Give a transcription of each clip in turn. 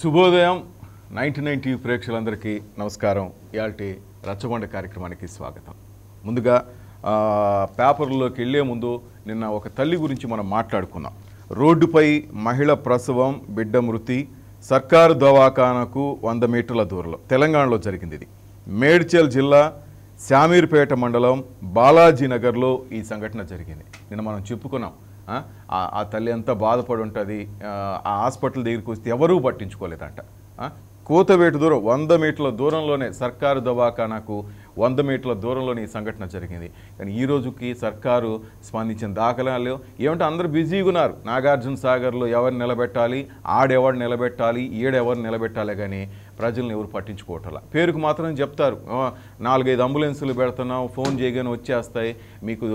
శుభోదయం నైన్టీ ప్రేక్షకులందరికీ నమస్కారం ఇయాల్టి రచ్చబండ కార్యక్రమానికి స్వాగతం ముందుగా పేపర్లోకి వెళ్లే ముందు నిన్న ఒక తల్లి గురించి మనం మాట్లాడుకున్నాం రోడ్డుపై మహిళ ప్రసవం బిడ్డ మృతి సర్కారు దవాఖానకు వంద మీటర్ల దూరంలో తెలంగాణలో జరిగింది ఇది మేడ్చల్ జిల్లా శామీర్పేట మండలం బాలాజీనగర్లో ఈ సంఘటన జరిగింది నిన్న మనం చెప్పుకున్నాం ఆ తల్లి అంతా బాధపడి ఉంటుంది ఆ హాస్పిటల్ దగ్గరికి వస్తే ఎవరూ పట్టించుకోలేదంట కూతవేటు దూరం వంద మీటర్ల దూరంలోనే సర్కారు దవాఖానాకు వంద మీటర్ల దూరంలోనే ఈ సంఘటన జరిగింది కానీ ఈ రోజుకి సర్కారు స్పందించిన దాఖలాలు ఏమంటే అందరూ బిజీగా ఉన్నారు నాగార్జున సాగర్లో ఎవరు నిలబెట్టాలి ఆడెవరు నిలబెట్టాలి ఈడెవరు నిలబెట్టాలి కానీ ప్రజల్ని ఎవరు పట్టించుకోవటంలా పేరుకు మాత్రం చెప్తారు నాలుగైదు అంబులెన్సులు పెడుతున్నాం ఫోన్ చేయగానే వచ్చేస్తాయి మీకు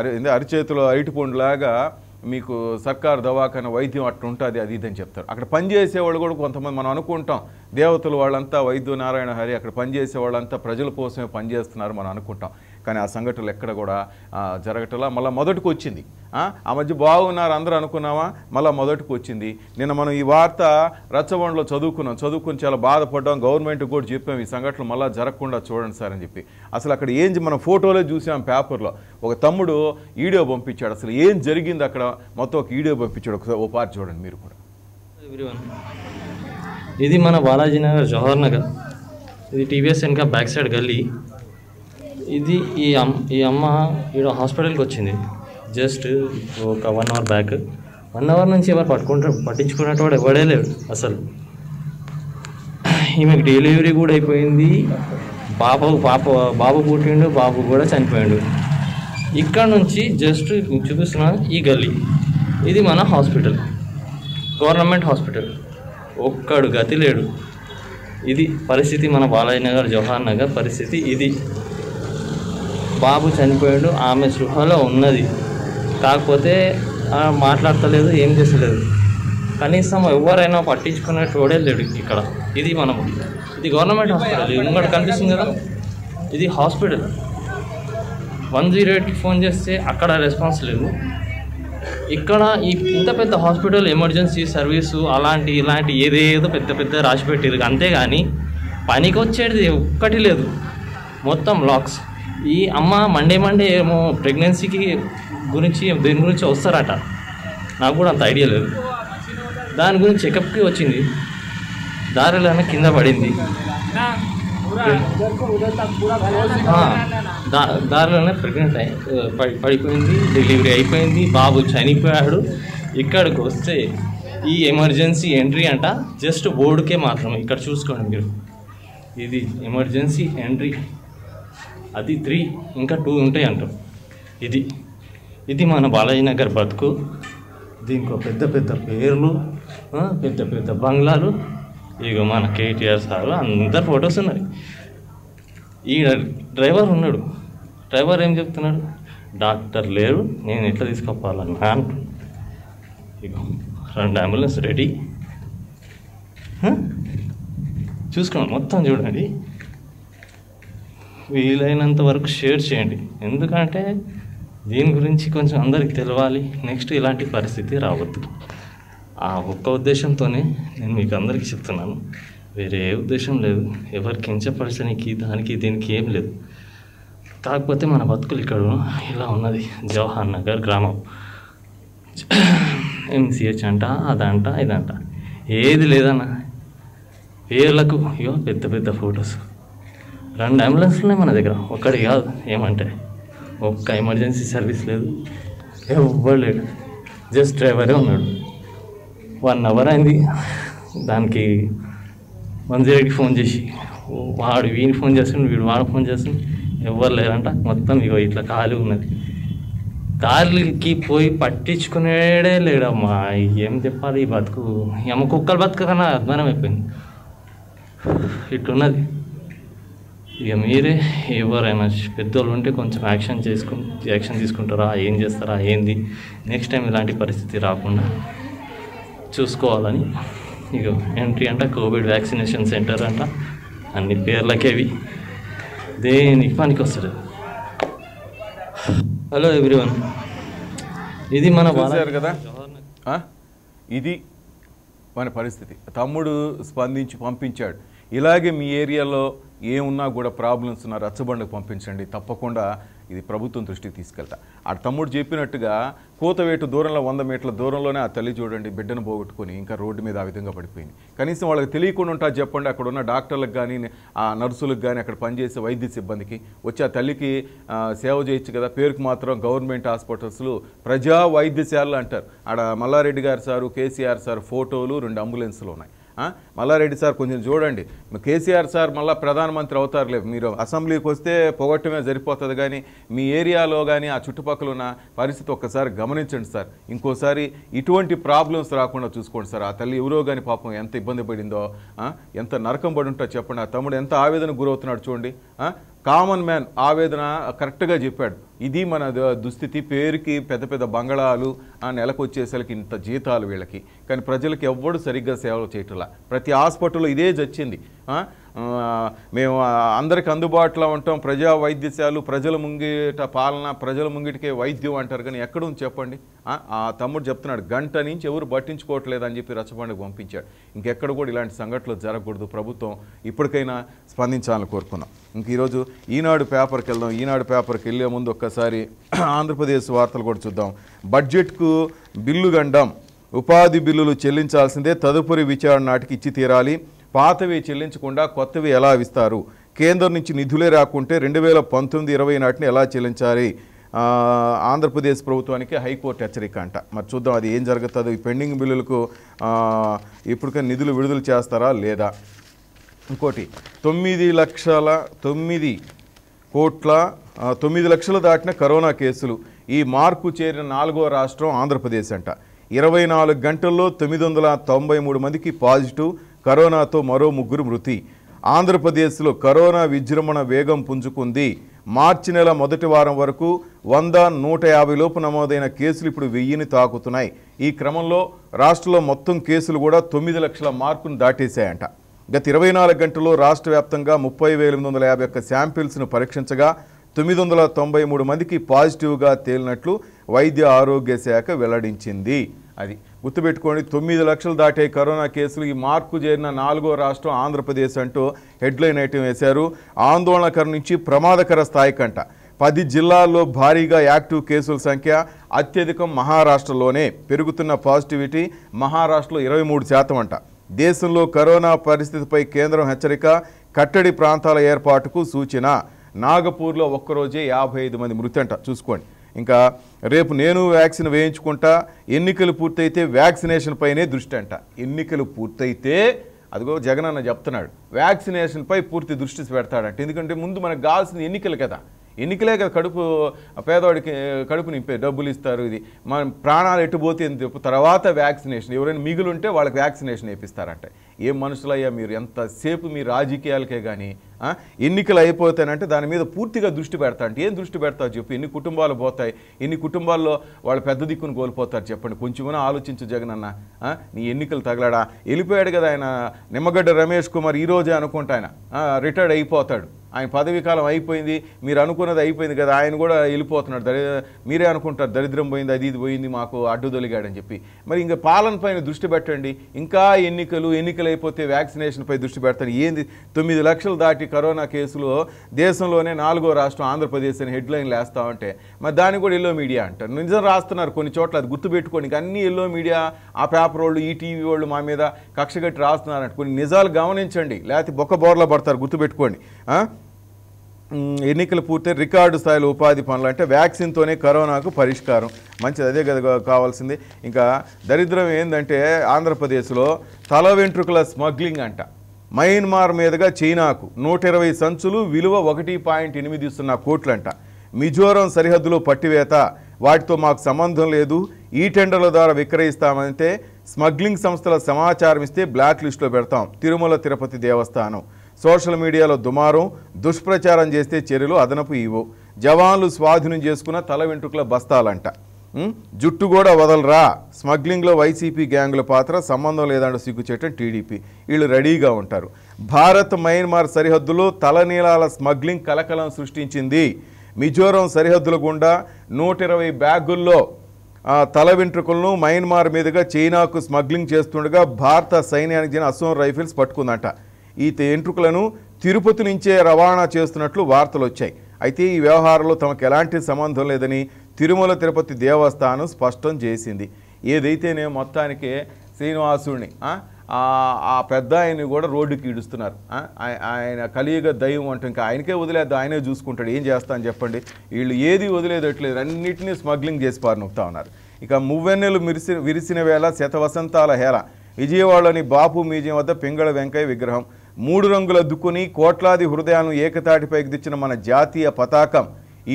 అరి అరిచేతిలో అరటిపండులాగా మీకు సర్కార్ దవాఖాన వైద్యం ఉంటుంది అది ఇదని చెప్తారు అక్కడ పనిచేసే వాళ్ళు కూడా కొంతమంది మనం అనుకుంటాం దేవతలు వాళ్ళంతా వైద్య నారాయణ హరి అక్కడ పనిచేసే వాళ్ళంతా ప్రజల కోసమే పనిచేస్తున్నారు మనం అనుకుంటాం కానీ ఆ సంఘటనలు ఎక్కడ కూడా జరగటలా మళ్ళీ మొదటికి వచ్చింది ఆ మధ్య బాగున్నారు అందరూ అనుకున్నావా మళ్ళీ మొదటికి వచ్చింది నిన్న మనం ఈ వార్త రచ్చబండలో చదువుకున్నాం చదువుకుని చాలా బాధపడ్డాం గవర్నమెంట్కి కూడా చెప్పాం ఈ సంఘటనలు మళ్ళీ జరగకుండా చూడండి సార్ అని చెప్పి అసలు అక్కడ ఏం మనం ఫోటోలే చూసాం పేపర్లో ఒక తమ్ముడు వీడియో పంపించాడు అసలు ఏం జరిగింది అక్కడ మొత్తం ఒక వీడియో పంపించాడు ఒకసారి ఓ పార్టీ చూడండి మీరు కూడా ఇది మన బాలాజీ నగర్ జవహర్ నగర్ ఇది టీవీఎస్ వెనక బ్యాక్ సైడ్ గల్లీ ఇది ఈ ఈ అమ్మ ఈడ హాస్పిటల్కి వచ్చింది జస్ట్ ఒక one hour back one hour నుంచి ఎవరు పట్టుకుంటే పట్టించుకున్నటువంటి ఎవడే లేడు అసలు ఈమెకు డెలివరీ కూడా అయిపోయింది బాబు పాప బాబు పుట్టిండు బాబు కూడా చనిపోయాడు ఇక్కడ నుంచి జస్ట్ చూపిస్తున్నా ఈ గల్లీ ఇది మన హాస్పిటల్ గవర్నమెంట్ హాస్పిటల్ ఒక్కడు గతి లేడు ఇది పరిస్థితి మన బాలయ్య నగర్ జవహర్ నగర్ పరిస్థితి ఇది బాబు చనిపోయాడు ఆమె సృహలో ఉన్నది కాకపోతే మాట్లాడతలేదు ఏం చేసలేదు కనీసం ఎవరైనా పట్టించుకునే చూడే లేడు ఇక్కడ ఇది మనం ఇది గవర్నమెంట్ హాస్పిటల్ ఇంకోటి కనిపిస్తుంది కదా ఇది హాస్పిటల్ వన్ జీరో ఎయిట్కి ఫోన్ చేస్తే అక్కడ రెస్పాన్స్ లేదు ఇక్కడ ఈ ఇంత పెద్ద హాస్పిటల్ ఎమర్జెన్సీ సర్వీసు అలాంటి ఇలాంటి ఏదేదో పెద్ద పెద్ద రాసి అంతేగాని పనికి వచ్చేది ఒక్కటి లేదు మొత్తం లాక్స్ ఈ అమ్మ మండే మండే ఏమో ప్రెగ్నెన్సీకి గురించి దీని గురించి వస్తారట నాకు కూడా అంత ఐడియా లేదు దాని గురించి చెకప్కి వచ్చింది దారిలోనే కింద పడింది దారిలోనే ప్రెగ్నెంట్ అయి పడిపోయింది డెలివరీ అయిపోయింది బాబు చనిపోయాడు ఇక్కడికి వస్తే ఈ ఎమర్జెన్సీ ఎంట్రీ అంట జస్ట్ బోర్డుకే మాత్రమే ఇక్కడ చూసుకోండి మీరు ఇది ఎమర్జెన్సీ ఎంట్రీ అది త్రీ ఇంకా టూ ఉంటాయి అంటాం ఇది ఇది మన బాలాజీ నగర్ బతుకు దీనికి పెద్ద పెద్ద పేర్లు పెద్ద పెద్ద బంగ్లాలు ఇక మన కేటీఆర్ సార్ అందరు ఫొటోస్ ఉన్నాయి ఈ డ్రైవర్ ఉన్నాడు డ్రైవర్ ఏం చెప్తున్నాడు డాక్టర్ లేరు నేను ఎట్లా తీసుకోపోవాలన్నా ఇక రెండు అంబులెన్స్ రెడీ చూసుకోండి మొత్తం చూడండి వీలైనంత వరకు షేర్ చేయండి ఎందుకంటే దీని గురించి కొంచెం అందరికి తెలవాలి నెక్స్ట్ ఇలాంటి పరిస్థితి రావద్దు ఆ ఒక్క ఉద్దేశంతోనే నేను మీకు అందరికీ చెప్తున్నాను వేరే ఏ ఉద్దేశం లేదు ఎవరు కించపరచడానికి దానికి దీనికి ఏం లేదు కాకపోతే మన బతుకులు ఇక్కడ ఇలా ఉన్నది జవహర్ నగర్ గ్రామం ఎంసీహెచ్ అంట అదంట ఇదంట ఏది లేదన్న పేర్లకు ఇగో పెద్ద పెద్ద ఫొటోస్ రెండు అంబులెన్స్లు ఉన్నాయి మన దగ్గర ఒక్కడి కాదు ఏమంటే ఒక్క ఎమర్జెన్సీ సర్వీస్ లేదు ఎవ్వరు లేడు జస్ట్ డ్రైవరే ఉన్నాడు వన్ అవర్ అయింది దానికి మంజీరెడ్డికి ఫోన్ చేసి వాడు వీని ఫోన్ చేస్తుంది వీడు వాడు ఫోన్ చేస్తుంది ఎవ్వరు లేరంట మొత్తం ఇగో ఇట్లా ఖాళీ ఉన్నది ఖాళీకి పోయి పట్టించుకునేడే లేడమ్మా ఏం చెప్పాలి ఈ బతుకు అమ్మ కుక్కలు బతుక కన్నా అద్మానం అయిపోయింది ఇట్లున్నది ఇక మీరే ఎవరైనా పెద్దోళ్ళు ఉంటే కొంచెం యాక్షన్ చేసుకు యాక్షన్ తీసుకుంటారా ఏం చేస్తారా ఏంది నెక్స్ట్ టైం ఇలాంటి పరిస్థితి రాకుండా చూసుకోవాలని ఇక ఎంట్రీ అంట కోవిడ్ వ్యాక్సినేషన్ సెంటర్ అంట అన్ని పేర్లకేవి దేనికి పనికి వస్తారు హలో ఎవ్రీవన్ ఇది మన కదా ఇది మన పరిస్థితి తమ్ముడు స్పందించి పంపించాడు ఇలాగే మీ ఏరియాలో ఏమున్నా కూడా ప్రాబ్లమ్స్ ఉన్న రచ్చబండకు పంపించండి తప్పకుండా ఇది ప్రభుత్వం దృష్టికి తీసుకెళ్తా ఆ తమ్ముడు చెప్పినట్టుగా కోతవేటు దూరంలో వంద మీటర్ల దూరంలోనే ఆ తల్లి చూడండి బిడ్డను పోగొట్టుకొని ఇంకా రోడ్డు మీద ఆ విధంగా పడిపోయింది కనీసం వాళ్ళకి తెలియకుండా ఉంటా చెప్పండి అక్కడ ఉన్న డాక్టర్లకు కానీ ఆ నర్సులకు కానీ అక్కడ పనిచేసే వైద్య సిబ్బందికి వచ్చి ఆ తల్లికి సేవ చేయొచ్చు కదా పేరుకు మాత్రం గవర్నమెంట్ హాస్పిటల్స్లు ప్రజా వైద్యశాలలు అంటారు ఆడ మల్లారెడ్డి గారు సారు కేసీఆర్ సార్ ఫోటోలు రెండు అంబులెన్స్లు ఉన్నాయి మల్లారెడ్డి సార్ కొంచెం చూడండి కేసీఆర్ సార్ మళ్ళీ ప్రధానమంత్రి అవుతారులే మీరు అసెంబ్లీకి వస్తే పొగట్టమే సరిపోతుంది కానీ మీ ఏరియాలో కానీ ఆ చుట్టుపక్కల ఉన్న పరిస్థితి ఒక్కసారి గమనించండి సార్ ఇంకోసారి ఇటువంటి ప్రాబ్లమ్స్ రాకుండా చూసుకోండి సార్ ఆ తల్లి ఎవరో కానీ పాపం ఎంత ఇబ్బంది పడిందో ఎంత నరకం పడి ఉంటా చెప్పండి ఆ తమ్ముడు ఎంత ఆవేదనకు గురవుతున్నాడు చూడండి కామన్ మ్యాన్ ఆవేదన కరెక్ట్గా చెప్పాడు ఇది మన దుస్థితి పేరుకి పెద్ద పెద్ద బంగళాలు ఆ నెలకు వచ్చేసరికి ఇంత జీతాలు వీళ్ళకి కానీ ప్రజలకు ఎవ్వడు సరిగ్గా సేవలు చేయటంలా ప్రతి హాస్పిటల్లో ఇదే చచ్చింది మేము అందరికి అందుబాటులో ఉంటాం ప్రజా వైద్యశాలు ప్రజల ముంగిట పాలన ప్రజల ముంగిటికే వైద్యం అంటారు కానీ ఎక్కడుంది చెప్పండి ఆ తమ్ముడు చెప్తున్నాడు గంట నుంచి ఎవరు పట్టించుకోవట్లేదు అని చెప్పి రచ్చబండకు పంపించాడు ఇంకెక్కడ కూడా ఇలాంటి సంఘటనలు జరగకూడదు ప్రభుత్వం ఇప్పటికైనా స్పందించాలని కోరుకున్నాం ఇంక ఈరోజు ఈనాడు పేపర్కి వెళ్దాం ఈనాడు పేపర్కి వెళ్ళే ముందు ఒక్కసారి ఆంధ్రప్రదేశ్ వార్తలు కూడా చూద్దాం బడ్జెట్కు బిల్లు గండం ఉపాధి బిల్లులు చెల్లించాల్సిందే తదుపరి విచారణ నాటికి ఇచ్చి తీరాలి పాతవి చెల్లించకుండా కొత్తవి ఎలా ఇస్తారు కేంద్రం నుంచి నిధులే రాకుంటే రెండు వేల పంతొమ్మిది ఇరవై నాటిని ఎలా చెల్లించాలి ఆంధ్రప్రదేశ్ ప్రభుత్వానికి హైకోర్టు హెచ్చరిక అంట మరి చూద్దాం అది ఏం జరుగుతుంది ఈ పెండింగ్ బిల్లులకు ఇప్పటికైనా నిధులు విడుదల చేస్తారా లేదా ఇంకోటి తొమ్మిది లక్షల తొమ్మిది కోట్ల తొమ్మిది లక్షలు దాటిన కరోనా కేసులు ఈ మార్పు చేరిన నాలుగో రాష్ట్రం ఆంధ్రప్రదేశ్ అంట ఇరవై నాలుగు గంటల్లో తొమ్మిది వందల తొంభై మూడు మందికి పాజిటివ్ కరోనాతో మరో ముగ్గురు మృతి ఆంధ్రప్రదేశ్లో కరోనా విజృంభణ వేగం పుంజుకుంది మార్చి నెల మొదటి వారం వరకు వంద నూట యాభై లోపు నమోదైన కేసులు ఇప్పుడు వెయ్యిని తాకుతున్నాయి ఈ క్రమంలో రాష్ట్రంలో మొత్తం కేసులు కూడా తొమ్మిది లక్షల మార్కును దాటేశాయంట గత ఇరవై నాలుగు గంటల్లో రాష్ట్ర వ్యాప్తంగా ముప్పై వేల ఎనిమిది వందల యాభై ఒక్క శాంపిల్స్ను పరీక్షించగా తొమ్మిది వందల తొంభై మూడు మందికి పాజిటివ్గా తేలినట్లు వైద్య ఆరోగ్య శాఖ వెల్లడించింది అది గుర్తుపెట్టుకోండి తొమ్మిది లక్షలు దాటే కరోనా కేసులు ఈ మార్కు చేరిన నాలుగో రాష్ట్రం ఆంధ్రప్రదేశ్ అంటూ హెడ్లైన్ ఐటెం వేశారు ఆందోళనకర నుంచి ప్రమాదకర స్థాయికంట పది జిల్లాల్లో భారీగా యాక్టివ్ కేసుల సంఖ్య అత్యధికం మహారాష్ట్రలోనే పెరుగుతున్న పాజిటివిటీ మహారాష్ట్రలో ఇరవై మూడు శాతం అంట దేశంలో కరోనా పరిస్థితిపై కేంద్రం హెచ్చరిక కట్టడి ప్రాంతాల ఏర్పాటుకు సూచన నాగపూర్లో ఒక్కరోజే యాభై ఐదు మంది మృతి అంట చూసుకోండి ఇంకా రేపు నేను వ్యాక్సిన్ వేయించుకుంటా ఎన్నికలు పూర్తయితే వ్యాక్సినేషన్ పైనే దృష్టి అంట ఎన్నికలు పూర్తయితే అదిగో జగన్ అన్న చెప్తున్నాడు వ్యాక్సినేషన్పై పూర్తి దృష్టి పెడతాడంట ఎందుకంటే ముందు మనకు కావాల్సిన ఎన్నికలు కదా ఎన్నికలే కదా కడుపు పేదవాడికి కడుపు నింపే డబ్బులు ఇస్తారు ఇది మన ప్రాణాలు ఎట్టుపోతే చెప్పు తర్వాత వ్యాక్సినేషన్ ఎవరైనా మిగులుంటే వాళ్ళకి వ్యాక్సినేషన్ వేపిస్తారంట ఏం మనుషులయ్యా మీరు ఎంతసేపు మీ రాజకీయాలకే కానీ ఎన్నికలు అయిపోతానంటే దాని మీద పూర్తిగా దృష్టి పెడతా అంటే ఏం దృష్టి పెడతావు చెప్పు ఎన్ని కుటుంబాలు పోతాయి ఎన్ని కుటుంబాల్లో వాళ్ళ పెద్ద దిక్కును కోల్పోతారు చెప్పండి కొంచెమైనా ఆలోచించు జగన్ అన్న నీ ఎన్నికలు తగలడా వెళ్ళిపోయాడు కదా ఆయన నిమ్మగడ్డ రమేష్ కుమార్ ఈరోజే అనుకుంటా ఆయన రిటైర్డ్ అయిపోతాడు ఆయన పదవీకాలం అయిపోయింది మీరు అనుకున్నది అయిపోయింది కదా ఆయన కూడా వెళ్ళిపోతున్నాడు దరి మీరే అనుకుంటారు దరిద్రం పోయింది అది ఇది పోయింది మాకు అడ్డుదొలిగాడని చెప్పి మరి ఇంకా పాలన పైన దృష్టి పెట్టండి ఇంకా ఎన్నికలు ఎన్నికలు అయిపోతే వ్యాక్సినేషన్పై దృష్టి పెడతాను ఏంది తొమ్మిది లక్షలు దాటి కరోనా కేసులో దేశంలోనే నాలుగో రాష్ట్రం ఆంధ్రప్రదేశ్ అని హెడ్లైన్లు వేస్తా ఉంటే మరి దాన్ని కూడా ఎల్లో మీడియా అంటారు నిజం రాస్తున్నారు కొన్ని చోట్ల అది గుర్తుపెట్టుకోండి అన్ని ఎల్లో మీడియా ఆ పేపర్ వాళ్ళు ఈ టీవీ వాళ్ళు మా మీద కక్షగట్టి రాస్తున్నారంటే కొన్ని నిజాలు గమనించండి లేకపోతే బొక్క బోర్లో పడతారు గుర్తుపెట్టుకోండి ఎన్నికలు పూర్తయి రికార్డు స్థాయిలో ఉపాధి పనులు అంటే వ్యాక్సిన్తోనే కరోనాకు పరిష్కారం మంచిది అదే కదా కావాల్సింది ఇంకా దరిద్రం ఏంటంటే ఆంధ్రప్రదేశ్లో తల వెంట్రుకల స్మగ్లింగ్ అంట మయన్మార్ మీదుగా చైనాకు నూట ఇరవై సంచులు విలువ ఒకటి పాయింట్ ఎనిమిది సున్నా కోట్లంట మిజోరం సరిహద్దులో పట్టివేత వాటితో మాకు సంబంధం లేదు ఈ టెండర్ల ద్వారా విక్రయిస్తామంటే స్మగ్లింగ్ సంస్థల సమాచారం ఇస్తే బ్లాక్ లిస్టులో పెడతాం తిరుమల తిరుపతి దేవస్థానం సోషల్ మీడియాలో దుమారం దుష్ప్రచారం చేస్తే చర్యలు అదనపు ఇవ్వు జవాన్లు స్వాధీనం చేసుకున్న తల వెంట్రుకల బస్తాలంట జుట్టు కూడా వదలరా స్మగ్లింగ్లో వైసీపీ గ్యాంగుల పాత్ర సంబంధం లేదంటే సిగ్గుచేయటం టీడీపీ వీళ్ళు రెడీగా ఉంటారు భారత్ మయన్మార్ సరిహద్దులో తలనీలాల స్మగ్లింగ్ కలకలం సృష్టించింది మిజోరం సరిహద్దుల గుండా నూట ఇరవై బ్యాగుల్లో తల వెంట్రుకలను మయన్మార్ మీదుగా చైనాకు స్మగ్లింగ్ చేస్తుండగా భారత సైన్యానికి చెందిన అసోం రైఫిల్స్ పట్టుకుందంట ఈ ఎంట్రుకలను తిరుపతి నుంచే రవాణా చేస్తున్నట్లు వార్తలు వచ్చాయి అయితే ఈ వ్యవహారంలో తమకు ఎలాంటి సంబంధం లేదని తిరుమల తిరుపతి దేవస్థానం స్పష్టం చేసింది ఏదైతేనే మొత్తానికి శ్రీనివాసుడిని ఆ పెద్ద ఆయన్ని కూడా రోడ్డుకి ఈడుస్తున్నారు ఆయన కలియుగ దైవం అంటూ ఇంకా ఆయనకే వదిలేదు ఆయనే చూసుకుంటాడు ఏం చేస్తా అని చెప్పండి వీళ్ళు ఏది వదిలేదట్లేదు అన్నింటినీ స్మగ్లింగ్ చేసి పారినొక్తా ఉన్నారు ఇక మువ్వెన్నెలు మిరిసి విరిసిన వేళ శతవసంతాల హేళ విజయవాడలోని బాపు మ్యూజియం వద్ద పింగళ వెంకయ్య విగ్రహం మూడు రంగుల దుక్కుని కోట్లాది హృదయాలను ఏకతాటిపైకి తెచ్చిన మన జాతీయ పతాకం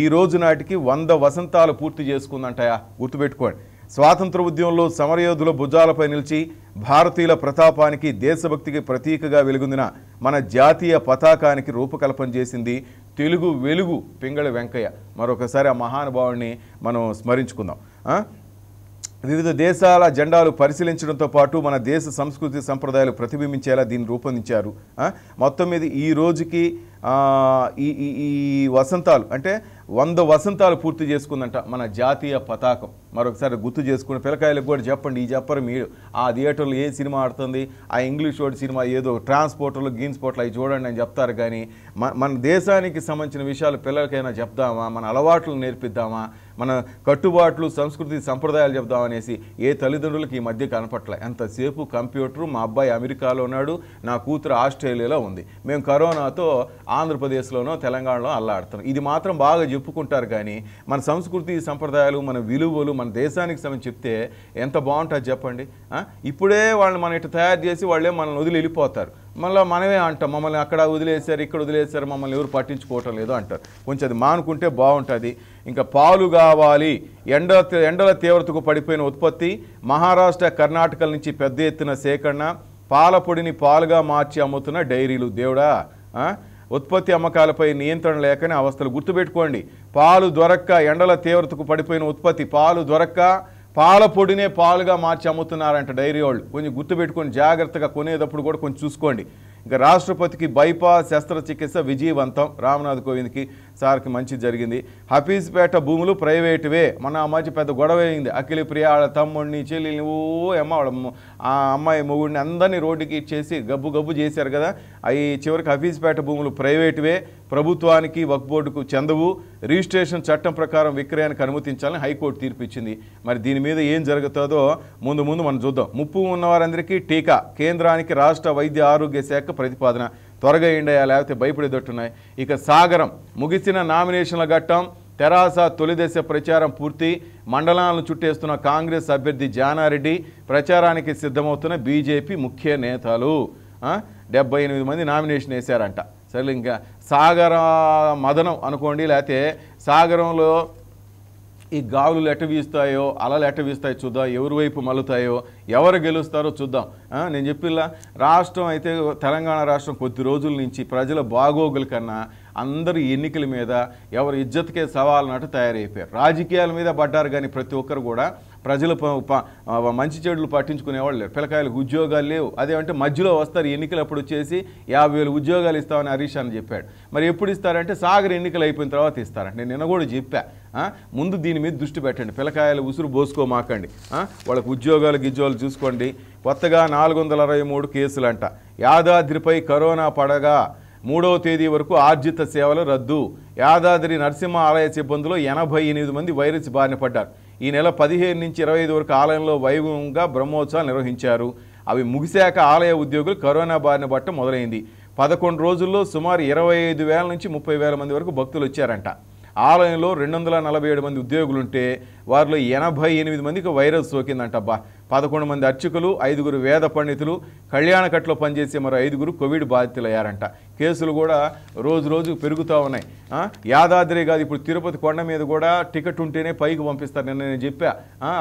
ఈ రోజు నాటికి వంద వసంతాలు పూర్తి చేసుకుందంటాయా గుర్తుపెట్టుకోండి స్వాతంత్ర ఉద్యమంలో సమరయోధుల భుజాలపై నిలిచి భారతీయుల ప్రతాపానికి దేశభక్తికి ప్రతీకగా వెలుగొందిన మన జాతీయ పతాకానికి రూపకల్పన చేసింది తెలుగు వెలుగు పింగళ వెంకయ్య మరొకసారి ఆ మహానుభావుడిని మనం స్మరించుకుందాం వివిధ దేశాల జెండాలు పరిశీలించడంతో పాటు మన దేశ సంస్కృతి సంప్రదాయాలు ప్రతిబింబించేలా దీన్ని రూపొందించారు మొత్తం మీద ఈ రోజుకి ఈ ఈ వసంతాలు అంటే వంద వసంతాలు పూర్తి చేసుకుందంట మన జాతీయ పతాకం మరొకసారి గుర్తు చేసుకుని పిల్లకాయలకు కూడా చెప్పండి ఈ చెప్పరు మీరు ఆ థియేటర్లో ఏ సినిమా ఆడుతుంది ఆ ఇంగ్లీష్ వర్డ్ సినిమా ఏదో ట్రాన్స్పోర్టర్లు గ్రీన్ స్పోర్ట్లు అవి చూడండి అని చెప్తారు కానీ మన దేశానికి సంబంధించిన విషయాలు పిల్లలకైనా చెప్దామా మన అలవాట్లు నేర్పిద్దామా మన కట్టుబాట్లు సంస్కృతి సంప్రదాయాలు చెప్దామనేసి ఏ తల్లిదండ్రులకి ఈ మధ్య కనపట్ల ఎంతసేపు కంప్యూటరు మా అబ్బాయి అమెరికాలో ఉన్నాడు నా కూతురు ఆస్ట్రేలియాలో ఉంది మేము కరోనాతో ఆంధ్రప్రదేశ్లోనో తెలంగాణలో అల్లాడుతున్నాం ఇది మాత్రం బాగా చెప్పుకుంటారు కానీ మన సంస్కృతి సంప్రదాయాలు మన విలువలు మన దేశానికి సంబంధించి చెప్తే ఎంత బాగుంటుంది చెప్పండి ఇప్పుడే వాళ్ళని మన ఇటు తయారు చేసి వాళ్ళే మనల్ని వదిలి వెళ్ళిపోతారు మళ్ళీ మనమే అంటాం మమ్మల్ని అక్కడ వదిలేశారు ఇక్కడ వదిలేశారు మమ్మల్ని ఎవరు పట్టించుకోవటం లేదు అంటారు కొంచెం అది మానుకుంటే బాగుంటుంది ఇంకా పాలు కావాలి ఎండ ఎండల తీవ్రతకు పడిపోయిన ఉత్పత్తి మహారాష్ట్ర కర్ణాటకల నుంచి పెద్ద ఎత్తున సేకరణ పాల పొడిని పాలుగా మార్చి అమ్ముతున్న డైరీలు దేవుడా ఉత్పత్తి అమ్మకాలపై నియంత్రణ లేకనే అవస్థలు గుర్తుపెట్టుకోండి పాలు దొరక్క ఎండల తీవ్రతకు పడిపోయిన ఉత్పత్తి పాలు దొరక్క పాల పొడినే పాలుగా మార్చి అమ్ముతున్నారంట డైరీ వాళ్ళు కొంచెం గుర్తుపెట్టుకొని జాగ్రత్తగా కొనేటప్పుడు కూడా కొంచెం చూసుకోండి ఇంకా రాష్ట్రపతికి బైపాస్ శస్త్రచికిత్స విజయవంతం రామ్నాథ్ కోవింద్కి సార్కి మంచి జరిగింది హఫీజ్పేట భూములు ప్రైవేటువే మన అమ్మాయి పెద్ద గొడవ అయింది అఖిలి ప్రియ వాళ్ళ తమ్ముడిని చెల్లిని ఓ అమ్మ వాళ్ళ ఆ అమ్మాయి మొగుడిని అందరినీ రోడ్డుకి ఇచ్చేసి గబ్బు గబ్బు చేశారు కదా అవి చివరికి హఫీజ్పేట భూములు ప్రైవేటువే ప్రభుత్వానికి వక్ బోర్డుకు చెందవు రిజిస్ట్రేషన్ చట్టం ప్రకారం విక్రయానికి అనుమతించాలని హైకోర్టు తీర్పిచ్చింది మరి దీని మీద ఏం జరుగుతుందో ముందు ముందు మనం చూద్దాం ముప్పు ఉన్నవారందరికీ టీకా కేంద్రానికి రాష్ట్ర వైద్య ఆరోగ్య శాఖ ప్రతిపాదన త్వరగా ఇండియా లేకపోతే భయపడేదట్టున్నాయి ఇక సాగరం ముగిసిన నామినేషన్ల ఘట్టం తెరాస తొలిదశ ప్రచారం పూర్తి మండలాలను చుట్టేస్తున్న కాంగ్రెస్ అభ్యర్థి జానారెడ్డి ప్రచారానికి సిద్ధమవుతున్న బీజేపీ ముఖ్య నేతలు డెబ్బై ఎనిమిది మంది నామినేషన్ వేశారంట సరే ఇంకా సాగర మదనం అనుకోండి లేకపోతే సాగరంలో ఈ గావులు ఎట వీస్తాయో అలలు ఎట వీస్తాయో చూద్దాం ఎవరి వైపు మలుతాయో ఎవరు గెలుస్తారో చూద్దాం నేను చెప్పిలా రాష్ట్రం అయితే తెలంగాణ రాష్ట్రం కొద్ది రోజుల నుంచి ప్రజల బాగోగుల కన్నా అందరి ఎన్నికల మీద ఎవరు ఇజ్జత్కే సవాల్ నటు తయారైపోయారు రాజకీయాల మీద పడ్డారు కానీ ప్రతి ఒక్కరు కూడా ప్రజలు మంచి చెడులు పట్టించుకునేవాళ్ళు లేరు పిల్లకాయలకు ఉద్యోగాలు లేవు అదేమంటే మధ్యలో వస్తారు ఎన్నికలు అప్పుడు వచ్చేసి యాభై వేలు ఉద్యోగాలు ఇస్తామని హరీష్ అని చెప్పాడు మరి ఎప్పుడు ఇస్తారంటే సాగర్ ఎన్నికలు అయిపోయిన తర్వాత ఇస్తారంట నేను నిన్న కూడా చెప్పా ముందు దీని మీద దృష్టి పెట్టండి పిల్లకాయలు ఉసురు పోసుకోమాకండి వాళ్ళకు ఉద్యోగాలు గిజ్జోలు చూసుకోండి కొత్తగా నాలుగు వందల అరవై మూడు కేసులంట యాదాద్రిపై కరోనా పడగా మూడవ తేదీ వరకు ఆర్జిత సేవలు రద్దు యాదాద్రి నరసింహ ఆలయ సిబ్బందిలో ఎనభై ఎనిమిది మంది వైరస్ బారిన పడ్డారు ఈ నెల పదిహేను నుంచి ఇరవై ఐదు వరకు ఆలయంలో వైభవంగా బ్రహ్మోత్సవాలు నిర్వహించారు అవి ముగిశాక ఆలయ ఉద్యోగులు కరోనా బారిన పట్టడం మొదలైంది పదకొండు రోజుల్లో సుమారు ఇరవై ఐదు వేల నుంచి ముప్పై వేల మంది వరకు భక్తులు వచ్చారంట ఆలయంలో రెండు వందల నలభై ఏడు మంది ఉద్యోగులుంటే వారిలో ఎనభై ఎనిమిది మందికి వైరస్ సోకిందంటబ్బా పదకొండు మంది అర్చకులు ఐదుగురు వేద పండితులు కళ్యాణకట్లో పనిచేసే మరో ఐదుగురు కోవిడ్ బాధితులయ్యారంట కేసులు కూడా రోజు రోజు పెరుగుతూ ఉన్నాయి యాదాద్రి కాదు ఇప్పుడు తిరుపతి కొండ మీద కూడా టికెట్ ఉంటేనే పైకి పంపిస్తారు నిన్న నేను చెప్పా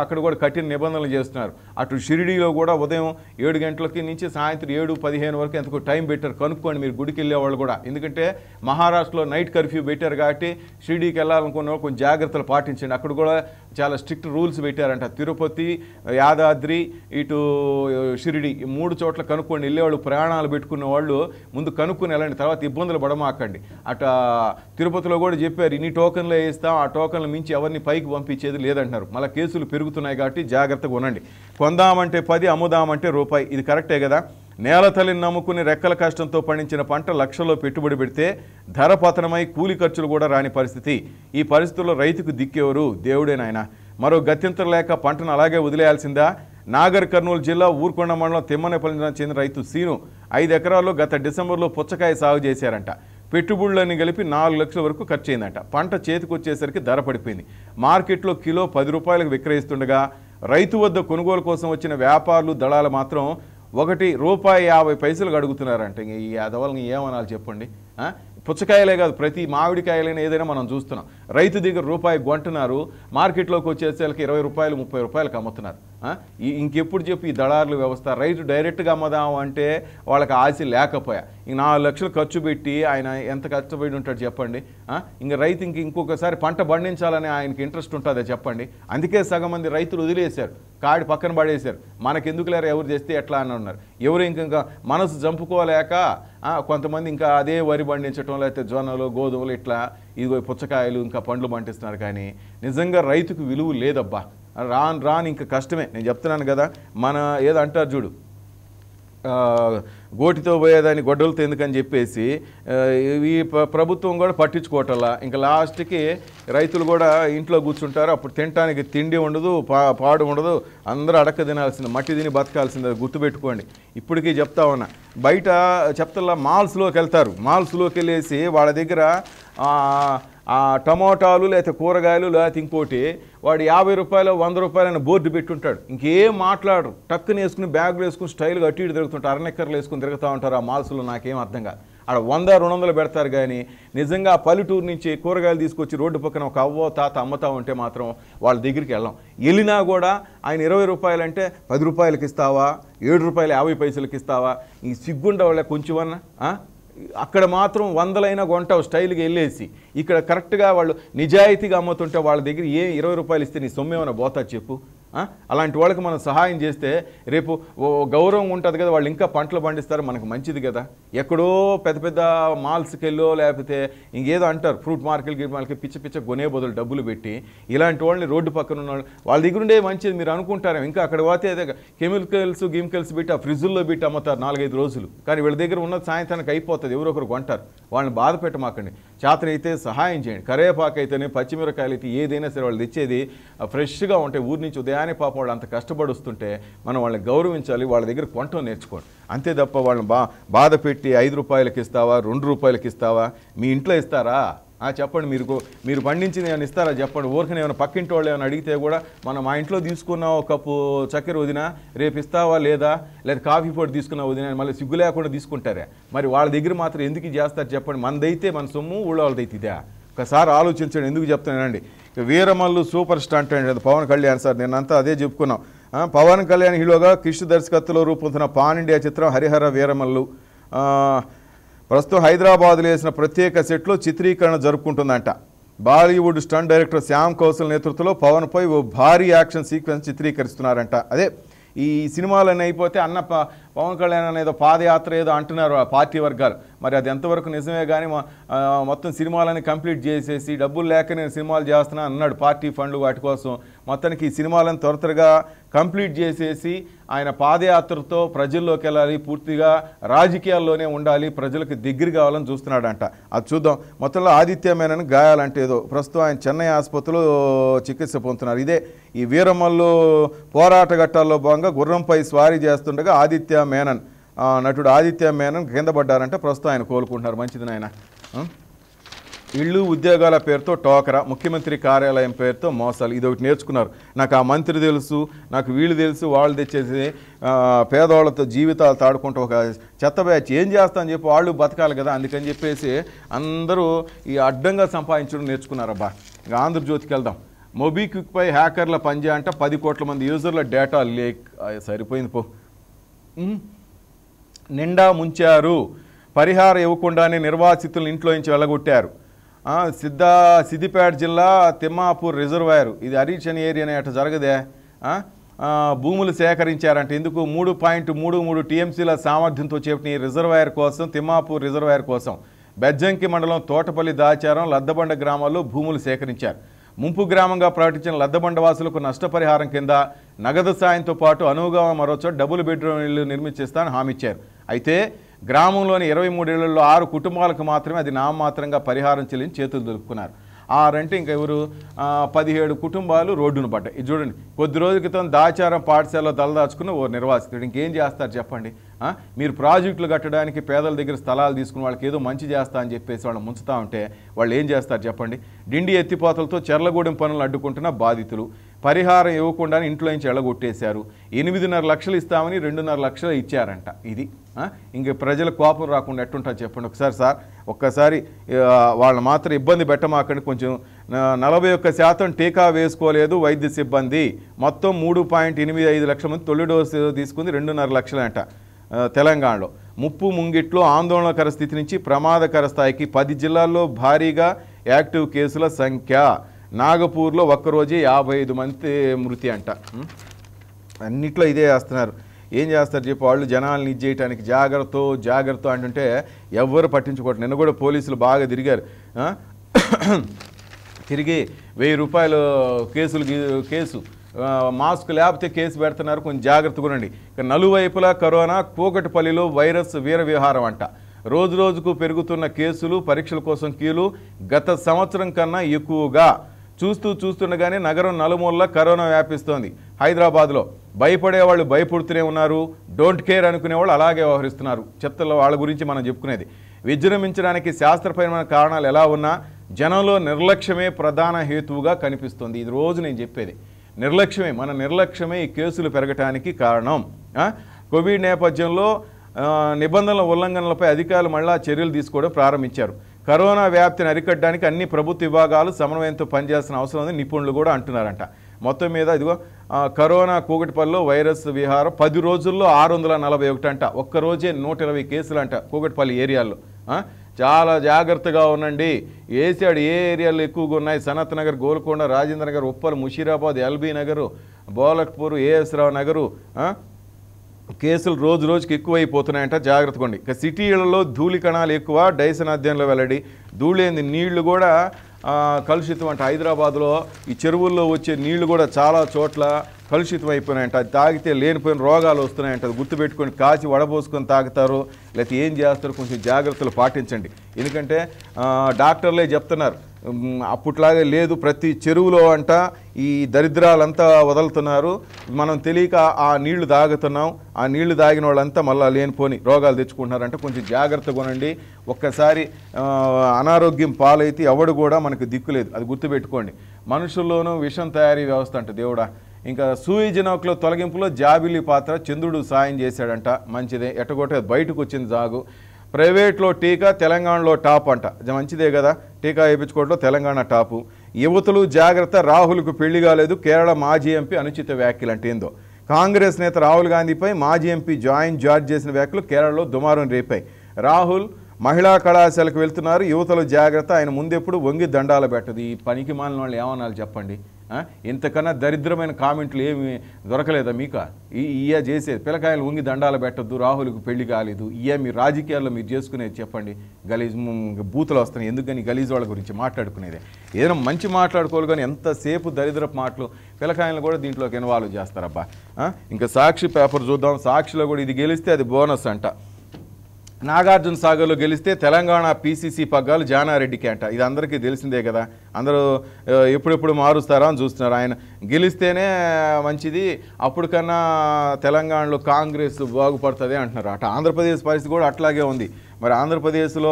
అక్కడ కూడా కఠిన నిబంధనలు చేస్తున్నారు అటు షిరిడీలో కూడా ఉదయం ఏడు గంటలకి నుంచి సాయంత్రం ఏడు పదిహేను వరకు ఎంతకు టైం పెట్టారు కనుక్కోండి మీరు గుడికి వెళ్ళే వాళ్ళు కూడా ఎందుకంటే మహారాష్ట్రలో నైట్ కర్ఫ్యూ పెట్టారు కాబట్టి షిరిడీకి వెళ్ళాలనుకున్న కొంచెం జాగ్రత్తలు పాటించండి అక్కడ కూడా చాలా స్ట్రిక్ట్ రూల్స్ పెట్టారంట తిరుపతి యాదాద్రి ఇటు షిరిడి ఈ మూడు చోట్ల కనుక్కొని వెళ్ళేవాళ్ళు ప్రయాణాలు పెట్టుకున్న వాళ్ళు ముందు కనుక్కొని వెళ్ళండి తర్వాత ఇబ్బందులు పడమాకండి అట తిరుపతిలో కూడా చెప్పారు ఇన్ని టోకన్లు వేస్తాం ఆ టోకన్లు మించి ఎవరిని పైకి పంపించేది లేదంటున్నారు మళ్ళీ కేసులు పెరుగుతున్నాయి కాబట్టి జాగ్రత్తగా ఉండండి కొందామంటే పది అమ్ముదామంటే రూపాయి ఇది కరెక్టే కదా నేలతల్లిని నమ్ముకుని రెక్కల కష్టంతో పండించిన పంట లక్షల్లో పెట్టుబడి పెడితే ధర పతనమై కూలి ఖర్చులు కూడా రాని పరిస్థితి ఈ పరిస్థితుల్లో రైతుకు దిక్కేవరు దేవుడేనాయన మరో గత్యంతరం లేక పంటను అలాగే వదిలేయాల్సిందా నాగర్ కర్నూలు జిల్లా ఊర్కొండ మండలం తిమ్మనేపల్లి చెందిన రైతు సీను ఐదు ఎకరాల్లో గత డిసెంబర్లో పుచ్చకాయ సాగు చేశారంట పెట్టుబడులన్నీ కలిపి నాలుగు లక్షల వరకు ఖర్చు అయిందంట పంట చేతికొచ్చేసరికి ధర పడిపోయింది మార్కెట్లో కిలో పది రూపాయలకు విక్రయిస్తుండగా రైతు వద్ద కొనుగోలు కోసం వచ్చిన వ్యాపారులు దళాలు మాత్రం ఒకటి రూపాయి యాభై పైసలు అడుగుతున్నారంటే ఈ అదవలని ఏమనాలి చెప్పండి పుచ్చకాయలే కాదు ప్రతి మామిడికాయలైనా ఏదైనా మనం చూస్తున్నాం రైతు దగ్గర రూపాయి గొంటున్నారు మార్కెట్లోకి వచ్చేసరికి ఇరవై రూపాయలు ముప్పై రూపాయలకు అమ్ముతున్నారు ఇంకెప్పుడు చెప్పు ఈ దళారుల వ్యవస్థ రైతు డైరెక్ట్గా అమ్మదాము అంటే వాళ్ళకి ఆశ లేకపోయా ఇంక నాలుగు లక్షలు ఖర్చు పెట్టి ఆయన ఎంత కష్టపడి ఉంటాడు చెప్పండి ఇంక రైతు ఇంక ఇంకొకసారి పంట పండించాలని ఆయనకి ఇంట్రెస్ట్ ఉంటుందా చెప్పండి అందుకే సగం మంది రైతులు వదిలేశారు కాడి పక్కన పడేశారు మనకెందుకు లేరు ఎవరు చేస్తే ఎట్లా అని ఉన్నారు ఎవరు ఇంకా మనసు చంపుకోలేక కొంతమంది ఇంకా అదే వరి పండించడం లేకపోతే జొన్నలు గోధుమలు ఇట్లా ఇదిగో పుచ్చకాయలు ఇంకా పండ్లు పండిస్తున్నారు కానీ నిజంగా రైతుకు విలువ లేదబ్బా రాను రాను ఇంకా కష్టమే నేను చెప్తున్నాను కదా మన ఏదో అంటారు చూడు గోటితో పోయేదాన్ని గొడ్డలతో ఎందుకని చెప్పేసి ఈ ప్రభుత్వం కూడా పట్టించుకోవటల్లా ఇంకా లాస్ట్కి రైతులు కూడా ఇంట్లో కూర్చుంటారు అప్పుడు తినటానికి తిండి ఉండదు పా పాడు ఉండదు అందరూ అడక్క తినాల్సిందే మట్టి తిని బతకాల్సిందే గుర్తుపెట్టుకోండి ఇప్పటికీ చెప్తా ఉన్నా బయట చెప్తల్లా మాల్స్లోకి వెళ్తారు మాల్స్లోకి వెళ్ళేసి వాళ్ళ దగ్గర టమోటాలు లేకపోతే కూరగాయలు లేకపోతే ఇంకోటి వాడు యాభై రూపాయలు వంద రూపాయలని బోర్డు పెట్టుంటాడు ఇంకేం మాట్లాడరు టక్కుని వేసుకుని బ్యాగులు వేసుకుని స్టైల్గా అటు ఇటు తిరుగుతుంటారు అరణెక్కర్లు వేసుకుని తిరుగుతూ ఉంటారు ఆ మాల్స్లో నాకేం అర్థం కాదు అక్కడ వంద రెండు వందలు పెడతారు కానీ నిజంగా పల్లెటూరు నుంచి కూరగాయలు తీసుకొచ్చి రోడ్డు పక్కన ఒక అవ్వో తాత అమ్ముతా ఉంటే మాత్రం వాళ్ళ దగ్గరికి వెళ్ళాం వెళ్ళినా కూడా ఆయన ఇరవై రూపాయలు అంటే పది రూపాయలకి ఇస్తావా ఏడు రూపాయలు యాభై పైసలకి ఇస్తావా ఈ కొంచెం కొంచెమన్నా అక్కడ మాత్రం వందలైన గొంట స్టైల్గా వెళ్ళేసి ఇక్కడ కరెక్ట్గా వాళ్ళు నిజాయితీగా అమ్ముతుంటే వాళ్ళ దగ్గర ఏ ఇరవై రూపాయలు ఇస్తే నీ సొమ్మేమైనా పోతా చెప్పు అలాంటి వాళ్ళకి మనం సహాయం చేస్తే రేపు గౌరవం ఉంటుంది కదా వాళ్ళు ఇంకా పంటలు పండిస్తారు మనకు మంచిది కదా ఎక్కడో పెద్ద పెద్ద మాల్స్కి వెళ్ళో లేకపోతే ఇంకేదో అంటారు ఫ్రూట్ మార్కెట్కి మార్కెట్ పిచ్చ పిచ్చ కొనే బదులు డబ్బులు పెట్టి ఇలాంటి వాళ్ళని రోడ్డు పక్కన ఉన్న వాళ్ళ దగ్గర ఉండే మంచిది మీరు అనుకుంటారు ఇంకా అక్కడ పోతే అదే కెమికల్స్ గిమికల్స్ పెట్టి ఆ ఫ్రిడ్జుల్లో పెట్టి అమ్ముతారు నాలుగైదు రోజులు కానీ వీళ్ళ దగ్గర ఉన్న సాయంత్రానికి అయిపోతుంది ఎవరో ఒకరు కొంటారు వాళ్ళని బాధ పెట్టమాకండి చేతనైతే సహాయం చేయండి కరేపాకైతేనే పచ్చిమిరకాయలు అయితే ఏదైనా సరే వాళ్ళు తెచ్చేది ఫ్రెష్గా ఉంటాయి ఊరి నుంచి ఉదయం కానీ పాపం వాళ్ళు అంత కష్టపడుస్తుంటే మనం వాళ్ళని గౌరవించాలి వాళ్ళ దగ్గర కొంటో నేర్చుకోండి అంతే తప్ప వాళ్ళని బా బాధ పెట్టి ఐదు రూపాయలకి ఇస్తావా రెండు రూపాయలకి ఇస్తావా మీ ఇంట్లో ఇస్తారా చెప్పండి మీరు మీరు పండించింది ఏమైనా ఇస్తారా చెప్పండి ఊరికి ఏమైనా పక్కింటి వాళ్ళు ఏమైనా అడిగితే కూడా మనం మా ఇంట్లో తీసుకున్న ఒక కప్పు చక్కెర వదినా రేపు ఇస్తావా లేదా లేదా కాఫీ పొడి తీసుకున్న వదినా మళ్ళీ సిగ్గు లేకుండా తీసుకుంటారే మరి వాళ్ళ దగ్గర మాత్రం ఎందుకు చేస్తారు చెప్పండి మనదైతే మన సొమ్ము ఊళ్ళో వాళ్ళదైతే ఇదే ఒకసారి ఆలోచించండి ఎందుకు చెప్తున్నానండి వీరమల్లు సూపర్ స్టాంట్ అండి పవన్ కళ్యాణ్ సార్ అంతా అదే చెప్పుకున్నాం పవన్ కళ్యాణ్ హీరోగా కృష్ణ దర్శకత్వంలో రూపొందిన పాన్ ఇండియా చిత్రం హరిహర వీరమల్లు ప్రస్తుతం హైదరాబాద్లో వేసిన ప్రత్యేక సెట్లో చిత్రీకరణ జరుపుకుంటుందంట బాలీవుడ్ స్టంట్ డైరెక్టర్ శ్యామ్ కౌశల్ నేతృత్వంలో పవన్పై ఓ భారీ యాక్షన్ సీక్వెన్స్ చిత్రీకరిస్తున్నారంట అదే ఈ సినిమాలన్నీ అయిపోతే అన్న పవన్ కళ్యాణ్ అనేదో పాదయాత్ర ఏదో అంటున్నారు ఆ పార్టీ వర్గాలు మరి అది ఎంతవరకు నిజమే కానీ మొత్తం సినిమాలని కంప్లీట్ చేసేసి డబ్బులు లేక నేను సినిమాలు చేస్తున్నా అన్నాడు పార్టీ ఫండ్లు వాటి కోసం మొత్తానికి ఈ సినిమాలను త్వర త్వరగా కంప్లీట్ చేసేసి ఆయన పాదయాత్రతో ప్రజల్లోకి వెళ్ళాలి పూర్తిగా రాజకీయాల్లోనే ఉండాలి ప్రజలకు దగ్గర కావాలని చూస్తున్నాడంట అది చూద్దాం మొత్తంలో ఆదిత్య మేనన్ గాయాలంటే ఏదో ప్రస్తుతం ఆయన చెన్నై ఆసుపత్రిలో చికిత్స పొందుతున్నారు ఇదే ఈ వీరమల్లు పోరాట ఘట్టాల్లో భాగంగా గుర్రంపై స్వారీ చేస్తుండగా ఆదిత్య మేనన్ నటుడు ఆదిత్య మేనన్ కింద పడ్డారంటే ప్రస్తుతం ఆయన కోలుకుంటున్నారు మంచిది నాయన ఇళ్ళు ఉద్యోగాల పేరుతో టోకరా ముఖ్యమంత్రి కార్యాలయం పేరుతో మోసాలు ఇది ఒకటి నేర్చుకున్నారు నాకు ఆ మంత్రి తెలుసు నాకు వీళ్ళు తెలుసు వాళ్ళు తెచ్చేసి పేదవాళ్ళతో జీవితాలు తాడుకుంటూ ఒక చెత్త బ్యాచ్ ఏం చేస్తా అని చెప్పి వాళ్ళు బతకాలి కదా అందుకని చెప్పేసి అందరూ ఈ అడ్డంగా సంపాదించడం నేర్చుకున్నారబ్బా ఇక ఆంధ్రజ్యోతికి వెళ్దాం మొబీక్విక్పై హ్యాకర్ల పంజా పది కోట్ల మంది యూజర్ల డేటా లేక్ సరిపోయింది పో నిండా ముంచారు పరిహారం ఇవ్వకుండానే నిర్వాసితులను ఇంట్లో నుంచి వెళ్ళగొట్టారు సిద్ధా సిద్దిపేట జిల్లా తిమ్మాపూర్ రిజర్వాయర్ ఇది అరీచన్ ఏరియా అట జరగదే భూములు సేకరించారంటే ఎందుకు మూడు పాయింట్ మూడు మూడు టీఎంసీల సామర్థ్యంతో చెప్పిన ఈ రిజర్వాయర్ కోసం తిమ్మాపూర్ రిజర్వాయర్ కోసం బెజ్జంకి మండలం తోటపల్లి దాచారం లద్దబండ గ్రామాల్లో భూములు సేకరించారు ముంపు గ్రామంగా ప్రకటించిన లద్దబండవాసులకు నష్టపరిహారం కింద నగదు సాయంతో పాటు అనువుగా మరోచో డబుల్ బెడ్రూమ్ ఇల్లు నిర్మించేస్తానని హామీ ఇచ్చారు అయితే గ్రామంలోని ఇరవై మూడేళ్లలో ఆరు కుటుంబాలకు మాత్రమే అది నామమాత్రంగా పరిహారం చెల్లించి చేతులు దొరుకుతున్నారు ఆరంటే ఇంకా ఎవరు పదిహేడు కుటుంబాలు రోడ్డును పడ్డాయి ఇది చూడండి కొద్ది రోజుల క్రితం దాచారం పాఠశాలలో తలదాచుకున్న ఓ నిర్వాసితుడు ఇంకేం చేస్తారు చెప్పండి మీరు ప్రాజెక్టులు కట్టడానికి పేదల దగ్గర స్థలాలు తీసుకుని వాళ్ళకి ఏదో మంచి చేస్తా అని చెప్పేసి వాళ్ళు ముంచుతా ఉంటే వాళ్ళు ఏం చేస్తారు చెప్పండి డిండి ఎత్తిపోతలతో చెర్లగూడెం పనులను అడ్డుకుంటున్న బాధితులు పరిహారం ఇవ్వకుండా ఇంట్లో నుంచి ఎళ్ళగొట్టేశారు ఎనిమిదిన్నర లక్షలు ఇస్తామని రెండున్నర లక్షలు ఇచ్చారంట ఇది ఇంక ప్రజల కోపం రాకుండా ఎట్టుంటా చెప్పండి ఒకసారి సార్ ఒక్కసారి వాళ్ళని మాత్రం ఇబ్బంది పెట్టమాకండి కొంచెం నలభై ఒక్క శాతం టీకా వేసుకోలేదు వైద్య సిబ్బంది మొత్తం మూడు పాయింట్ ఎనిమిది ఐదు లక్షల మంది తొలి డోసు తీసుకుంది రెండున్నర లక్షలంట తెలంగాణలో ముప్పు ముంగిట్లో ఆందోళనకర స్థితి నుంచి ప్రమాదకర స్థాయికి పది జిల్లాల్లో భారీగా యాక్టివ్ కేసుల సంఖ్య నాగపూర్లో ఒక్కరోజే యాభై ఐదు మంది మృతి అంట అన్నిట్లో ఇదే వేస్తున్నారు ఏం చేస్తారు చెప్పి వాళ్ళు జనాలను చేయడానికి జాగ్రత్త జాగ్రత్త అంటుంటే ఎవరు పట్టించుకోవట్లేదు నిన్న కూడా పోలీసులు బాగా తిరిగారు తిరిగి వెయ్యి రూపాయలు కేసులు కేసు మాస్క్ లేకపోతే కేసు పెడుతున్నారు కొంచెం జాగ్రత్తగా ఉండండి నలువైపులా కరోనా కూకటిపల్లిలో వైరస్ వీర విహారం అంట రోజు రోజుకు పెరుగుతున్న కేసులు పరీక్షల కోసం కీలు గత సంవత్సరం కన్నా ఎక్కువగా చూస్తూ చూస్తుండగానే నగరం నలుమూలలా కరోనా వ్యాపిస్తోంది హైదరాబాద్లో భయపడే వాళ్ళు భయపడుతూనే ఉన్నారు డోంట్ కేర్ అనుకునే వాళ్ళు అలాగే వ్యవహరిస్తున్నారు చెప్తల్లో వాళ్ళ గురించి మనం చెప్పుకునేది విజృంభించడానికి శాస్త్రపరమైన కారణాలు ఎలా ఉన్నా జనంలో నిర్లక్ష్యమే ప్రధాన హేతువుగా కనిపిస్తుంది ఇది రోజు నేను చెప్పేది నిర్లక్ష్యమే మన నిర్లక్ష్యమే ఈ కేసులు పెరగటానికి కారణం కోవిడ్ నేపథ్యంలో నిబంధనల ఉల్లంఘనలపై అధికారులు మళ్ళా చర్యలు తీసుకోవడం ప్రారంభించారు కరోనా వ్యాప్తిని అరికట్టడానికి అన్ని ప్రభుత్వ విభాగాలు సమన్వయంతో పనిచేయాల్సిన అవసరం ఉంది నిపుణులు కూడా అంటున్నారంట మొత్తం మీద ఇదిగో కరోనా కూకటిపల్లిలో వైరస్ విహారం పది రోజుల్లో ఆరు వందల నలభై ఒకటి అంట ఒక్కరోజే నూట ఇరవై కేసులు అంట కూకటిపల్లి ఏరియాల్లో చాలా జాగ్రత్తగా ఉండండి ఏసాడు ఏ ఏరియాలు ఎక్కువగా ఉన్నాయి సనత్ నగర్ గోల్కొండ రాజేంద్ర నగర్ ఉప్పల్ ముషీరాబాద్ ఎల్బీ నగరు బోలక్పూర్ ఏఎస్ రావు నగరు కేసులు రోజు రోజుకి ఎక్కువైపోతున్నాయంట జాగ్రత్తగా ఇక సిటీలలో ధూళి కణాలు ఎక్కువ డైసన్ అధ్యయనంలో వెళ్ళండి ధూళేంది నీళ్లు కూడా కలుషితం అంటే హైదరాబాద్లో ఈ చెరువుల్లో వచ్చే నీళ్లు కూడా చాలా చోట్ల కలుషితం అయిపోయినాయంట అది తాగితే లేనిపోయిన రోగాలు వస్తున్నాయంట అది గుర్తుపెట్టుకొని కాచి వడబోసుకొని తాగుతారు లేకపోతే ఏం చేస్తారు కొంచెం జాగ్రత్తలు పాటించండి ఎందుకంటే డాక్టర్లే చెప్తున్నారు అప్పట్లాగే లేదు ప్రతి చెరువులో అంట ఈ దరిద్రాలంతా వదులుతున్నారు మనం తెలియక ఆ నీళ్లు తాగుతున్నాం ఆ నీళ్లు తాగిన వాళ్ళంతా మళ్ళీ లేనిపోని రోగాలు తెచ్చుకుంటున్నారంటే కొంచెం జాగ్రత్తగా ఉండండి ఒక్కసారి అనారోగ్యం పాలైతే ఎవడు కూడా మనకు దిక్కులేదు అది గుర్తుపెట్టుకోండి మనుషుల్లోనూ విషం తయారీ వ్యవస్థ అంట దేవుడా ఇంకా సూయిజనోక్లో తొలగింపులో జాబిలి పాత్ర చంద్రుడు సాయం చేశాడంట మంచిదే ఎట్టగొట్ట బయటకు వచ్చింది జాగు ప్రైవేట్లో టీకా తెలంగాణలో టాప్ అంట మంచిదే కదా టీకా వేయించుకోవడంలో తెలంగాణ టాపు యువతులు జాగ్రత్త రాహుల్కు పెళ్లి కాలేదు కేరళ మాజీ ఎంపీ అనుచిత వ్యాఖ్యలు అంటే ఏందో కాంగ్రెస్ నేత రాహుల్ గాంధీపై మాజీ ఎంపీ జాయిన్ జార్జ్ చేసిన వ్యాఖ్యలు కేరళలో దుమారం రేపాయి రాహుల్ మహిళా కళాశాలకు వెళ్తున్నారు యువతలు జాగ్రత్త ఆయన ముందెప్పుడు వంగి దండాలు పెట్టదు ఈ పనికి మాలిన వాళ్ళు ఏమన్నా చెప్పండి ఇంతకన్నా దరిద్రమైన కామెంట్లు ఏమి దొరకలేదా మీకు ఇయ చేసేది పిల్లకాయలు ఉంగి దండాలు పెట్టద్దు రాహుల్కి పెళ్లి కాలేదు ఇయ మీ రాజకీయాల్లో మీరు చేసుకునేది చెప్పండి గలీజ్ బూతులు వస్తున్నాయి ఎందుకని గలీజ్ వాళ్ళ గురించి మాట్లాడుకునేది ఏదైనా మంచి మాట్లాడుకోవాలి కానీ ఎంతసేపు దరిద్రపు మాటలు పిల్లకాయలను కూడా దీంట్లోకి ఇన్వాల్వ్ చేస్తారబ్బా ఇంకా సాక్షి పేపర్ చూద్దాం సాక్షిలో కూడా ఇది గెలిస్తే అది బోనస్ అంట నాగార్జున సాగర్లో గెలిస్తే తెలంగాణ పీసీసీ పగ్గాలు జానారెడ్డికి అంట ఇది అందరికీ తెలిసిందే కదా అందరూ ఎప్పుడెప్పుడు మారుస్తారా అని చూస్తున్నారు ఆయన గెలిస్తేనే మంచిది అప్పుడు కన్నా తెలంగాణలో కాంగ్రెస్ బాగుపడుతుంది అంటున్నారు అట ఆంధ్రప్రదేశ్ పరిస్థితి కూడా అట్లాగే ఉంది మరి ఆంధ్రప్రదేశ్లో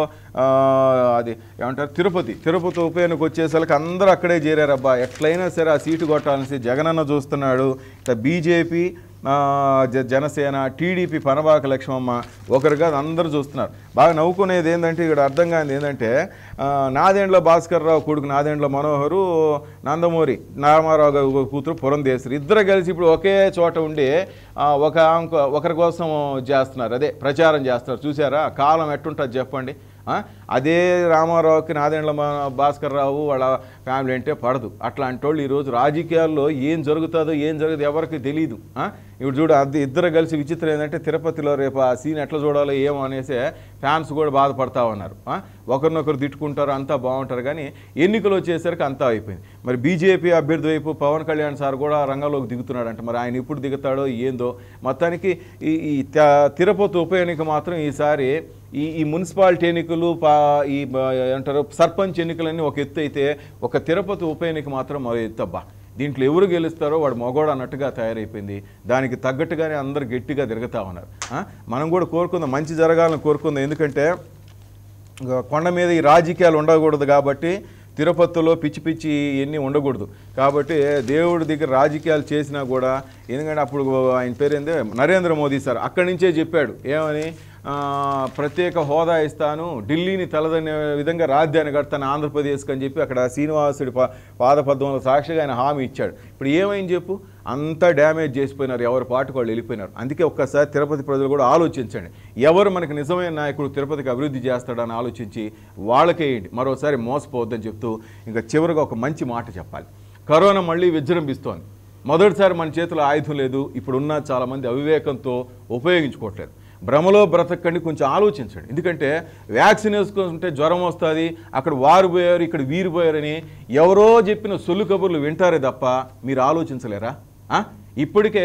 అది ఏమంటారు తిరుపతి తిరుపతి ఉప ఎన్నిక వచ్చేసరికి అందరూ అక్కడే చేరారబ్బా ఎట్లయినా సరే ఆ సీటు కొట్టాలని జగనన్న చూస్తున్నాడు ఇక బీజేపీ జనసేన టీడీపీ పనబాక లక్ష్మమ్మ ఒకరు కాదు అందరూ చూస్తున్నారు బాగా నవ్వుకునేది ఏంటంటే ఇక్కడ అర్థం కానిది ఏంటంటే నాదేండ్ల భాస్కర్ రావు కొడుకు నాదేండ్ల మనోహరు నందమూరి నారామారావు గారు కూతురు పురంధేశ్వరి ఇద్దరు కలిసి ఇప్పుడు ఒకే చోట ఉండి ఒక ఒకరి కోసం చేస్తున్నారు అదే ప్రచారం చేస్తున్నారు చూసారా కాలం ఎట్టుంటుంది చెప్పండి అదే రామారావుకి నాదేండ్ల భాస్కర్ రావు వాళ్ళ ఫ్యామిలీ అంటే పడదు అట్లాంటి వాళ్ళు ఈరోజు రాజకీయాల్లో ఏం జరుగుతుందో ఏం జరుగుతుంది ఎవరికి తెలియదు ఇప్పుడు చూడు అది ఇద్దరు కలిసి విచిత్రం ఏంటంటే తిరుపతిలో రేపు ఆ సీన్ ఎట్లా చూడాలో ఏమో అనేసి ఫ్యాన్స్ కూడా బాధపడతా ఉన్నారు ఒకరినొకరు తిట్టుకుంటారు అంతా బాగుంటారు కానీ ఎన్నికలు వచ్చేసరికి అంతా అయిపోయింది మరి బీజేపీ అభ్యర్థి వైపు పవన్ కళ్యాణ్ సార్ కూడా రంగంలోకి దిగుతున్నాడంట మరి ఆయన ఎప్పుడు దిగుతాడో ఏందో మొత్తానికి ఈ తిరుపతి ఉప ఎన్నిక మాత్రం ఈసారి ఈ ఈ మున్సిపాలిటీ ఎన్నికలు పా ఈ అంటారు సర్పంచ్ ఎన్నికలన్నీ ఒక ఎత్తు అయితే ఒక తిరుపతి ఉప ఎన్నిక మాత్రం మరో ఎత్తు అబ్బా దీంట్లో ఎవరు గెలుస్తారో వాడు మగోడు అన్నట్టుగా తయారైపోయింది దానికి తగ్గట్టుగానే అందరు గట్టిగా తిరుగుతూ ఉన్నారు మనం కూడా కోరుకుందాం మంచి జరగాలని కోరుకుందాం ఎందుకంటే కొండ మీద ఈ రాజకీయాలు ఉండకూడదు కాబట్టి తిరుపతిలో పిచ్చి పిచ్చి ఇవన్నీ ఉండకూడదు కాబట్టి దేవుడి దగ్గర రాజకీయాలు చేసినా కూడా ఎందుకంటే అప్పుడు ఆయన పేరు ఏంది నరేంద్ర మోదీ సార్ అక్కడి నుంచే చెప్పాడు ఏమని ప్రత్యేక హోదా ఇస్తాను ఢిల్లీని తలదనే విధంగా రాజధాని కడతాను ఆంధ్రప్రదేశ్కి అని చెప్పి అక్కడ శ్రీనివాసుడి పాదపద్మంలో సాక్షిగా ఆయన హామీ ఇచ్చాడు ఇప్పుడు ఏమైంది చెప్పు అంతా డ్యామేజ్ చేసిపోయినారు ఎవరి పాటుకు వాళ్ళు వెళ్ళిపోయినారు అందుకే ఒక్కసారి తిరుపతి ప్రజలు కూడా ఆలోచించండి ఎవరు మనకు నిజమైన నాయకుడు తిరుపతికి అభివృద్ధి చేస్తాడని ఆలోచించి వాళ్ళకేయండి మరోసారి మోసపోవద్దని చెప్తూ ఇంకా చివరిగా ఒక మంచి మాట చెప్పాలి కరోనా మళ్ళీ విజృంభిస్తోంది మొదటిసారి మన చేతిలో ఆయుధం లేదు ఇప్పుడున్న చాలామంది అవివేకంతో ఉపయోగించుకోవట్లేదు భ్రమలో బ్రతకండి కొంచెం ఆలోచించండి ఎందుకంటే వ్యాక్సిన్ వేసుకుంటే జ్వరం వస్తుంది అక్కడ వారు పోయారు ఇక్కడ వీరు పోయారని ఎవరో చెప్పిన సొల్లు కబుర్లు వింటారే తప్ప మీరు ఆలోచించలేరా ఇప్పటికే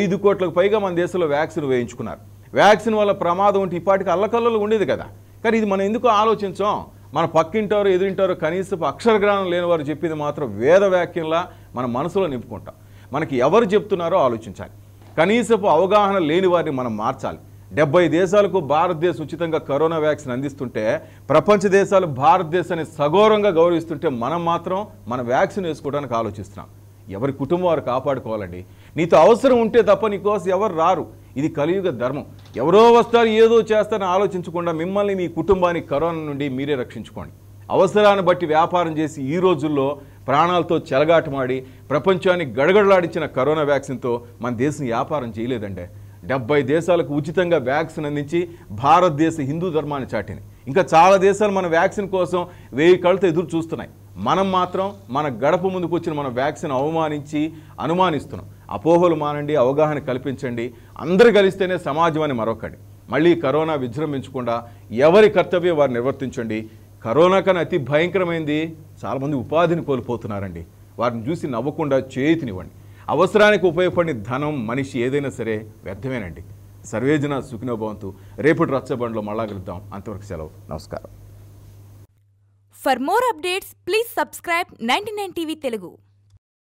ఐదు కోట్లకు పైగా మన దేశంలో వ్యాక్సిన్ వేయించుకున్నారు వ్యాక్సిన్ వల్ల ప్రమాదం ఉంటే ఇప్పటికి అల్లకల్లో ఉండేది కదా కానీ ఇది మనం ఎందుకు ఆలోచించాం మన పక్కింటారో ఎదురింటారో కనీసం అక్షరజ్ఞానం లేని వారు చెప్పింది మాత్రం వేద వ్యాఖ్యంలా మన మనసులో నింపుకుంటాం మనకి ఎవరు చెప్తున్నారో ఆలోచించాలి కనీసపు అవగాహన లేని వారిని మనం మార్చాలి డెబ్బై దేశాలకు భారతదేశం ఉచితంగా కరోనా వ్యాక్సిన్ అందిస్తుంటే ప్రపంచ దేశాలు భారతదేశాన్ని సగౌరవంగా గౌరవిస్తుంటే మనం మాత్రం మన వ్యాక్సిన్ వేసుకోవడానికి ఆలోచిస్తున్నాం ఎవరి కుటుంబం వారు కాపాడుకోవాలండి నీతో అవసరం ఉంటే తప్ప నీకోసం ఎవరు రారు ఇది కలియుగ ధర్మం ఎవరో వస్తారు ఏదో చేస్తారని ఆలోచించకుండా మిమ్మల్ని మీ కుటుంబాన్ని కరోనా నుండి మీరే రక్షించుకోండి అవసరాన్ని బట్టి వ్యాపారం చేసి ఈ రోజుల్లో ప్రాణాలతో చెలగాటమాడి ప్రపంచాన్ని గడగడలాడించిన కరోనా వ్యాక్సిన్తో మన దేశం వ్యాపారం చేయలేదండి డెబ్బై దేశాలకు ఉచితంగా వ్యాక్సిన్ అందించి భారతదేశ హిందూ ధర్మాన్ని చాటింది ఇంకా చాలా దేశాలు మన వ్యాక్సిన్ కోసం వెయ్యి కళ్ళతో ఎదురు చూస్తున్నాయి మనం మాత్రం మన గడప ముందుకు వచ్చిన మన వ్యాక్సిన్ అవమానించి అనుమానిస్తున్నాం అపోహలు మానండి అవగాహన కల్పించండి అందరు కలిస్తేనే సమాజం అని మరొకటి మళ్ళీ కరోనా విజృంభించకుండా ఎవరి కర్తవ్యం వారు నిర్వర్తించండి కరోనా కన్నా అతి భయంకరమైంది చాలామంది ఉపాధిని కోల్పోతున్నారండి వారిని చూసి నవ్వకుండా చేతినివ్వండి అవసరానికి ఉపయోగపడిన ధనం మనిషి ఏదైనా సరే వ్యర్థమేనండి సర్వేజన సుఖినోభవంతు రేపు రచ్చబండిలో మళ్ళా కలుద్దాం అంతవరకు సెలవు నమస్కారం for more updates please subscribe ninety nine TV Telugu